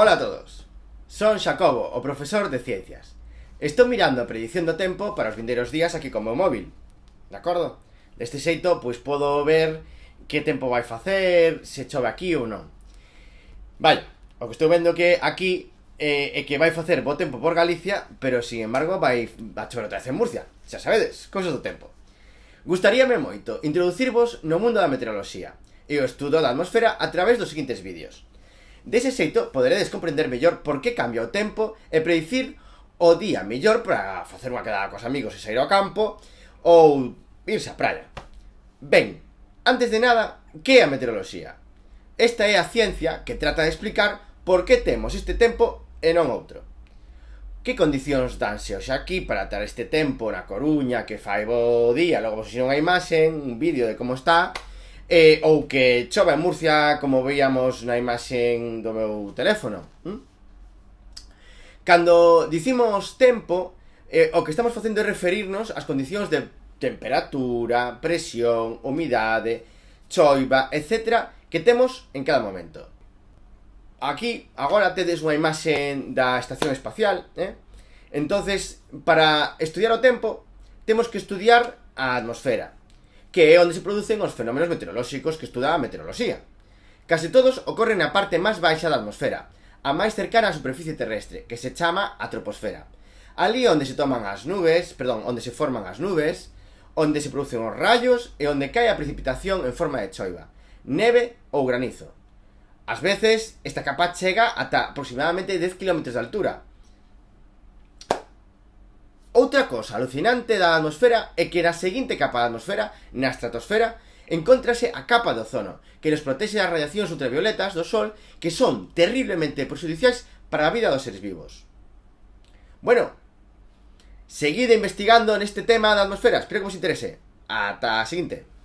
Ola a todos. Son Xacobo, o profesor de Ciencias. Estou mirando a predición do tempo para os vindeiros días aquí con meu móvil. De acordo? Deste xeito, pois podo ver que tempo vai facer, se chove aquí ou non. Vale, o que estou vendo que aquí eh, é que vai facer bo tempo por Galicia, pero sin embargo vai a chover outra vez en Murcia. Xa sabedes, cousas do tempo. Gustaríame moito introducirvos no mundo da meteoroloxía e o estudo da atmosfera a través dos seguintes vídeos. Dese xeito, poderedes comprender mellor por que cambia o tempo e predicir o día mellor para facer unha quedada cos amigos e sair ao campo ou irse á praia. Ben, antes de nada, que é a meteoroloxía? Esta é a ciencia que trata de explicar por que temos este tempo e non outro. Que condicións danse hoxe aquí para ter este tempo na Coruña que fai bo día? Logo vos non unha imaxe, un vídeo de como está, eh, ou que chova en Murcia como veíamos na imaxe do meu teléfono. Hm? Cando dicimos tempo, eh, o que estamos facendo é referirnos ás condicións de temperatura, presión, humidade, choiva, etc. que temos en cada momento. Aquí, agora tedes unha imaxe da estación espacial, eh? entonces para estudiar o tempo, temos que estudiar a atmosfera que é onde se producen os fenómenos meteorolóxicos que estuda a meteoroloxía. Case todos ocorren na parte máis baixa da atmosfera, a máis cercana á superficie terrestre, que se chama a troposfera. Ali onde se toman as nubes, perdón, onde se forman as nubes, onde se producen os rayos e onde cae a precipitación en forma de choiva, neve ou granizo. Ás veces, esta capa chega ata aproximadamente 10 km de altura, Outra cosa alucinante da atmosfera é que na seguinte capa da atmosfera, na estratosfera, encontrase a capa de ozono, que nos protexe das radiacións ultravioletas do Sol que son terriblemente perjudiciais para a vida dos seres vivos. Bueno, seguid investigando neste tema da atmosfera, espero que vos interese. Ata a seguinte.